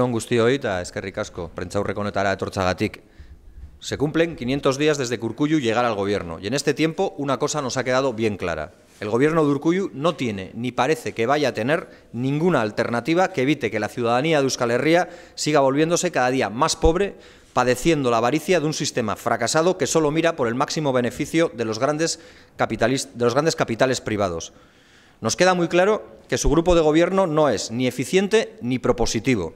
ahorita, es que Ricasco, asko, prentzaurreko de etortzagatik. Se cumplen 500 días desde que llegar al gobierno y en este tiempo una cosa nos ha quedado bien clara. El gobierno de Urcuyu no tiene ni parece que vaya a tener ninguna alternativa que evite que la ciudadanía de Euskal Herria siga volviéndose cada día más pobre, padeciendo la avaricia de un sistema fracasado que solo mira por el máximo beneficio de los grandes, de los grandes capitales privados. Nos queda muy claro que su grupo de gobierno no es ni eficiente ni propositivo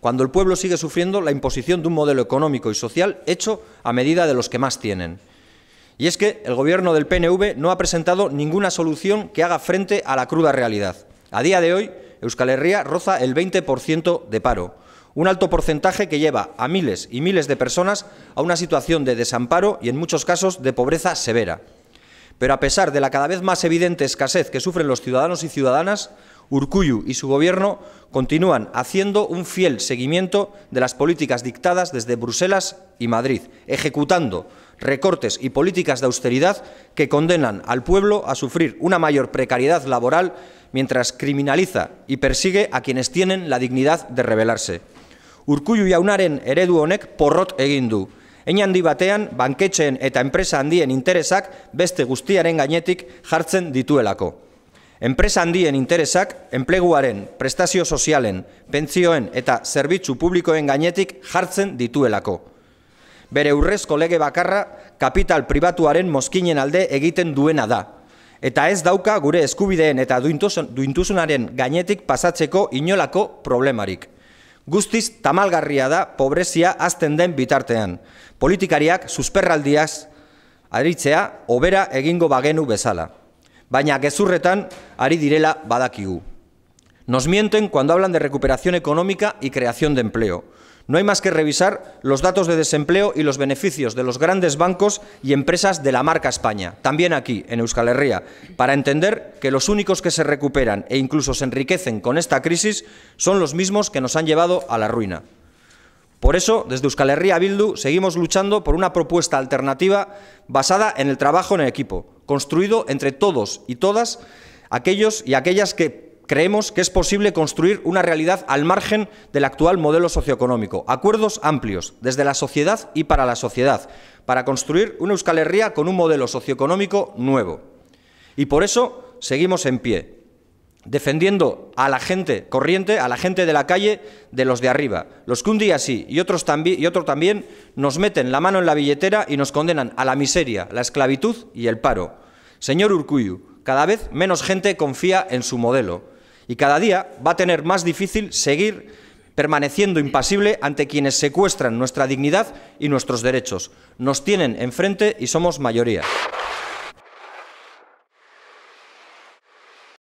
cuando el pueblo sigue sufriendo la imposición de un modelo económico y social hecho a medida de los que más tienen. Y es que el gobierno del PNV no ha presentado ninguna solución que haga frente a la cruda realidad. A día de hoy, Euskal Herria roza el 20% de paro, un alto porcentaje que lleva a miles y miles de personas a una situación de desamparo y en muchos casos de pobreza severa. Pero a pesar de la cada vez más evidente escasez que sufren los ciudadanos y ciudadanas, Urcuyu y su gobierno continúan haciendo un fiel seguimiento de las políticas dictadas desde Bruselas y Madrid, ejecutando recortes y políticas de austeridad que condenan al pueblo a sufrir una mayor precariedad laboral mientras criminaliza y persigue a quienes tienen la dignidad de rebelarse. Urkullu jaunaren AUNAREN honek porrot egindu. du. Hein handi batean, banketxeen eta enpresa handien interesak beste guztiaren gainetik jartzen dituelako. Enpresa handien interesak enpleguaren, prestazio sozialen, pentsioen eta zerbitzu publikoen gainetik jartzen dituelako. Bere urrezko lege bakarra kapital pribatuaren mozkinen alde egiten duena da. Eta ez dauka gure eskubideen eta duintuzunaren gainetik pasatzeko inolako problemarik. Guztiz tamalgarria da pobrezia azten den bitartean. Politikariak susperraldiaz aritzea obera egingo bagenu bezala. Baña gezurretan ari direla badakigu. Nos mienten cuando hablan de recuperación económica y creación de empleo. No hay más que revisar los datos de desempleo y los beneficios de los grandes bancos y empresas de la marca España, también aquí, en Euskal Herria, para entender que los únicos que se recuperan e incluso se enriquecen con esta crisis son los mismos que nos han llevado a la ruina. Por eso, desde Euskal Herria Bildu, seguimos luchando por una propuesta alternativa basada en el trabajo en el equipo, construido entre todos y todas aquellos y aquellas que creemos que es posible construir una realidad al margen del actual modelo socioeconómico. Acuerdos amplios, desde la sociedad y para la sociedad, para construir una Euskal Herria con un modelo socioeconómico nuevo. Y por eso seguimos en pie, defendiendo a la gente corriente, a la gente de la calle, de los de arriba. Los que un día sí y otros también, y otro también nos meten la mano en la billetera y nos condenan a la miseria, la esclavitud y el paro. Señor Urcuyu, cada vez menos gente confía en su modelo y cada día va a tener más difícil seguir permaneciendo impasible ante quienes secuestran nuestra dignidad y nuestros derechos. Nos tienen enfrente y somos mayoría.